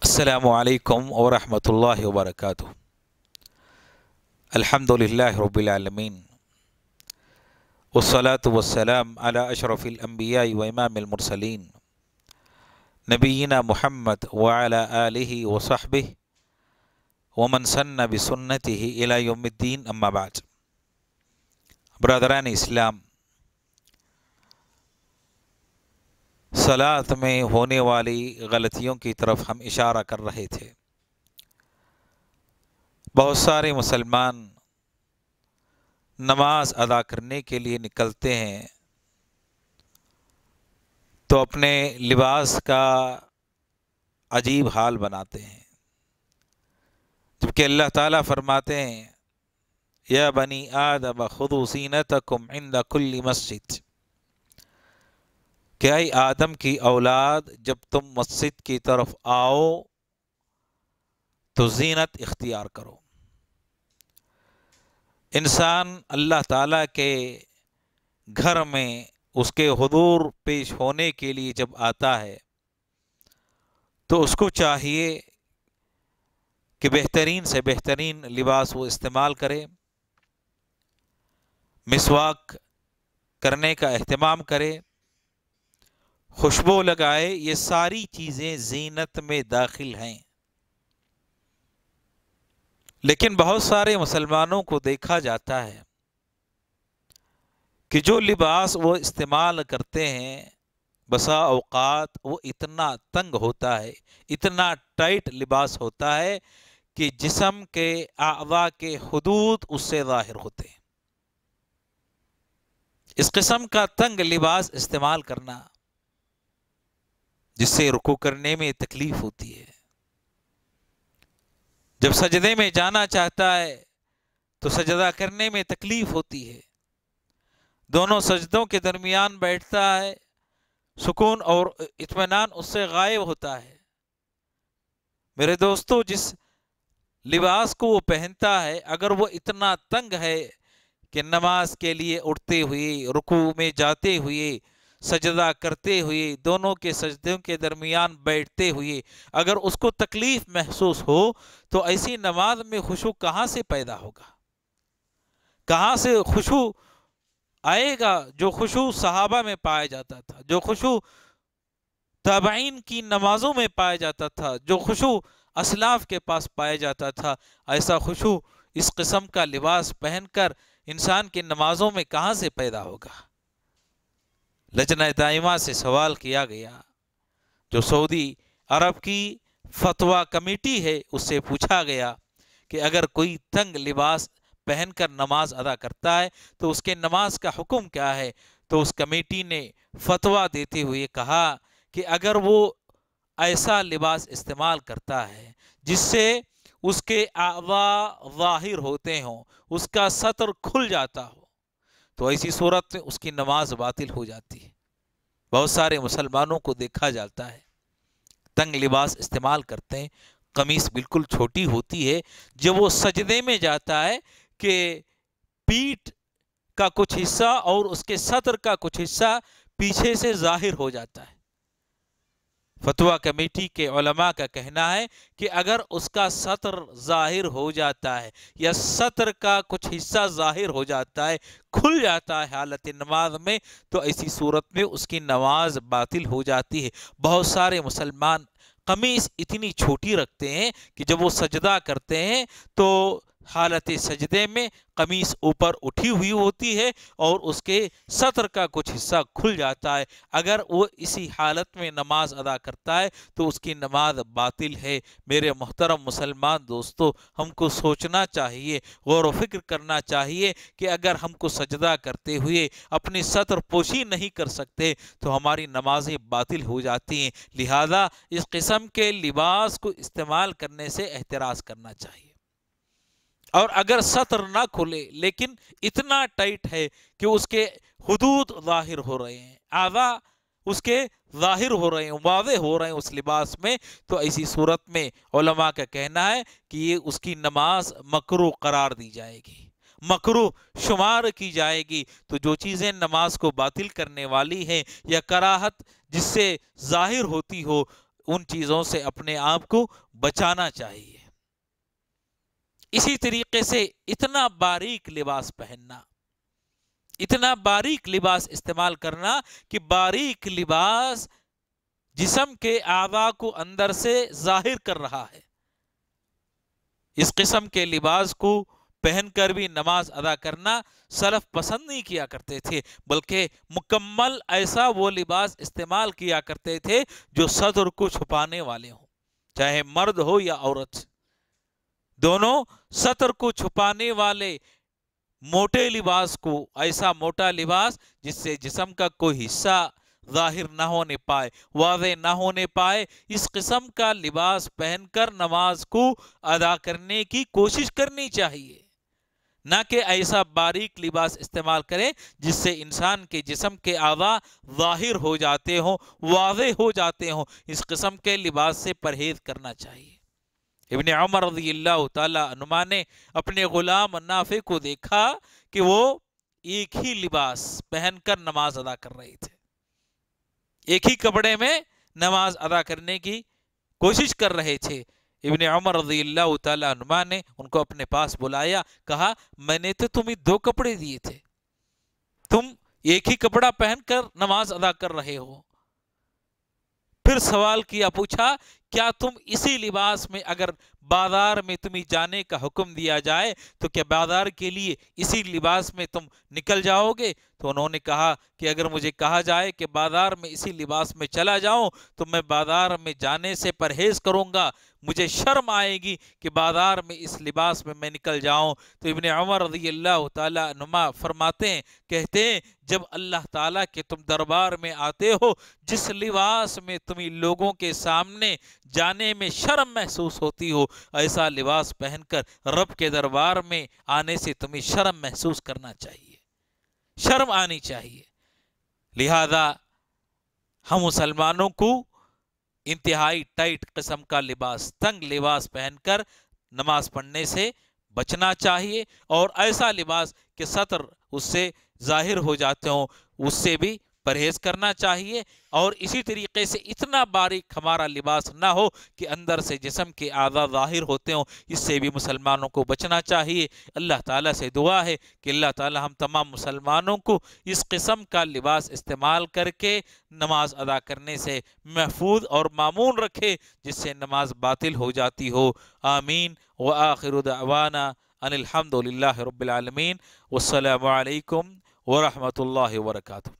السلام عليكم ورحمة الله وبركاته الحمد لله رب العالمين والصلاة والسلام على أشرف الأنبياء وإمام المرسلين نبينا محمد وعلى آله وصحبه ومن سن بسنته إلى يوم الدين أما بعد برادران إسلام सलात में होने वाली गलतियों की तरफ हम इशारा कर रहे थे बहुत सारे मुसलमान नमाज अदा करने के लिए निकलते हैं तो अपने लिबास का अजीब हाल बनाते हैं जबकि अल्लाह ताला फरमाते हैं या बनी आदब खुद सीनत कम इंद मस्जिद क्या आदम की औलाद जब तुम मस्जिद की तरफ आओ तो जीनत इख्तियार करो इंसान अल्लाह ताला के घर में उसके हदूर पेश होने के लिए जब आता है तो उसको चाहिए कि बेहतरीन से बेहतरीन लिबास वो इस्तेमाल करे मिसवाक करने का अहतमाम करे खुशबू लगाए ये सारी चीज़ें जीनत में दाखिल हैं लेकिन बहुत सारे मुसलमानों को देखा जाता है कि जो लिबास वो इस्तेमाल करते हैं बसा अवकात वो इतना तंग होता है इतना टाइट लिबास होता है कि जिसम के आवा के हदूद उससे ज़ाहिर होते हैं इस किस्म का तंग लिबास इस्तेमाल करना जिससे रुकू करने में तकलीफ होती है जब सजदे में जाना चाहता है तो सजदा करने में तकलीफ होती है दोनों सजदों के दरमियान बैठता है सुकून और इतमान उससे गायब होता है मेरे दोस्तों जिस लिबास को वो पहनता है अगर वो इतना तंग है कि नमाज के लिए उठते हुए रुकू में जाते हुए सजदा करते हुए दोनों के सजदों के दरमियान बैठते हुए अगर उसको तकलीफ महसूस हो तो ऐसी नमाज में खुशु कहाँ से पैदा होगा कहाँ से खुशु आएगा जो खुशबू सहाबा में पाया जाता था जो खुशु तबाइन की नमाज़ों में पाया जाता था जो खुशु असलाफ के पास पाया जाता था ऐसा खुशु इस कस्म का लिबास पहनकर इंसान की नमाज़ों में कहाँ से पैदा होगा लजना दाइमा से सवाल किया गया जो सऊदी अरब की फतवा कमेटी है उससे पूछा गया कि अगर कोई तंग लिबास पहनकर नमाज अदा करता है तो उसके नमाज का हुक्म क्या है तो उस कमेटी ने फतवा देते हुए कहा कि अगर वो ऐसा लिबास इस्तेमाल करता है जिससे उसके आवा जाहिर होते हों उसका सतर खुल जाता हो तो ऐसी सूरत में उसकी नमाज बातिल हो जाती है बहुत सारे मुसलमानों को देखा जाता है तंग लिबास इस्तेमाल करते हैं कमीज बिल्कुल छोटी होती है जब वो सजदे में जाता है कि पीठ का कुछ हिस्सा और उसके सतर का कुछ हिस्सा पीछे से जाहिर हो जाता है फतवा कमेटी के ओलमा का कहना है कि अगर उसका सतर ज़ाहिर हो जाता है या सतर का कुछ हिस्सा ज़ाहिर हो जाता है खुल जाता है हालत नमाज में तो ऐसी सूरत में उसकी नमाज बातिल हो जाती है बहुत सारे मुसलमान कमीज़ इतनी छोटी रखते हैं कि जब वो सजदा करते हैं तो हालत सजदे में कमीज ऊपर उठी हुई होती है और उसके सतर का कुछ हिस्सा खुल जाता है अगर वो इसी हालत में नमाज अदा करता है तो उसकी नमाज बातिल है मेरे मोहतरम मुसलमान दोस्तों हमको सोचना चाहिए गौर फिक्र करना चाहिए कि अगर हमको सजदा करते हुए अपनी सतर पोशी नहीं कर सकते तो हमारी नमाजें बातिल हो जाती हैं लिहाजा इस किस्म के लिबास को इस्तेमाल करने से एहतराज़ करना चाहिए और अगर सतर ना खुले लेकिन इतना टाइट है कि उसके हदूद जाहिर हो रहे हैं आजा उसके जाहिर हो रहे हैं वाजे हो रहे हैं उस लिबास में तो ऐसी सूरत में ओलमा का कहना है कि ये उसकी नमाज मकरू करार दी जाएगी मकरू शुमार की जाएगी तो जो चीज़ें नमाज को बातिल करने वाली हैं या कराहत जिससे जाहिर होती हो उन चीज़ों से अपने आप को बचाना चाहिए इसी तरीके से इतना बारीक लिबास पहनना इतना बारीक लिबास इस्तेमाल करना कि बारीक लिबास जिसम के आवा को अंदर से जाहिर कर रहा है इस किस्म के लिबास को पहनकर भी नमाज अदा करना सलफ पसंद नहीं किया करते थे बल्कि मुकम्मल ऐसा वो लिबास इस्तेमाल किया करते थे जो सदर को छुपाने वाले हों चाहे मर्द हो या औरत दोनों सतर को छुपाने वाले मोटे लिबास को ऐसा मोटा लिबास जिससे जिसम का कोई हिस्सा जाहिर ना होने पाए वाजे ना होने पाए इस किस्म का लिबास पहनकर नमाज को अदा करने की कोशिश करनी चाहिए ना कि ऐसा बारीक लिबास इस्तेमाल करें जिससे इंसान के जिसम के आवा जाहिर हो जाते हों वाजे हो जाते हों इस किस्म के लिबास से परहेज करना चाहिए इबन अमर रजी ने अपने ग़ुलाम नाफे को देखा कि वो एक ही लिबास पहनकर नमाज अदा कर रहे थे एक ही कपड़े में नमाज अदा करने की कोशिश कर रहे थे इबन अमर रजी अल्लाह ने उनको अपने पास बुलाया कहा मैंने तो तुम्हें दो कपड़े दिए थे तुम एक ही कपड़ा पहनकर नमाज अदा कर रहे हो फिर सवाल किया पूछा क्या तुम इसी लिबास में अगर बाजार में तुम्हें जाने का हुक्म दिया जाए तो क्या बाजार के लिए इसी लिबास में तुम निकल जाओगे तो उन्होंने कहा कि अगर मुझे कहा जाए कि बाजार में इसी लिबास में चला जाऊं तो मैं बाजार में जाने से परहेज करूंगा मुझे शर्म आएगी कि बाज़ार में इस लिबास में मैं निकल जाऊं तो इबन अमर रजी अल्लाह तुमा फरमाते हैं कहते हैं जब अल्लाह ताला के तुम दरबार में आते हो जिस लिबास में तुम्हें लोगों के सामने जाने में शर्म महसूस होती हो ऐसा लिबास पहनकर रब के दरबार में आने से तुम्हें शर्म महसूस करना चाहिए शर्म आनी चाहिए लिहाजा हम मुसलमानों को इंतहाई टाइट कस्म का लिबास तंग लिबास पहनकर नमाज पढ़ने से बचना चाहिए और ऐसा लिबास के सतर उससे जाहिर हो जाते हों उससे भी परहेज करना चाहिए और इसी तरीके से इतना बारीक हमारा लिबास ना हो कि अंदर से जिसम के आज़ा ज़ाहिर होते हों इससे भी मुसलमानों को बचना चाहिए अल्लाह ताला से दुआ है कि अल्लाह ताला हम तमाम मुसलमानों को इस किस्म का लिबास इस्तेमाल करके नमाज अदा करने से महफूज और मामून रखे जिससे नमाज बातिल हो जाती हो आमीन व आखिरदाना अनिलहमदिल्ला रबालमीन वालकम वरहमल वर्का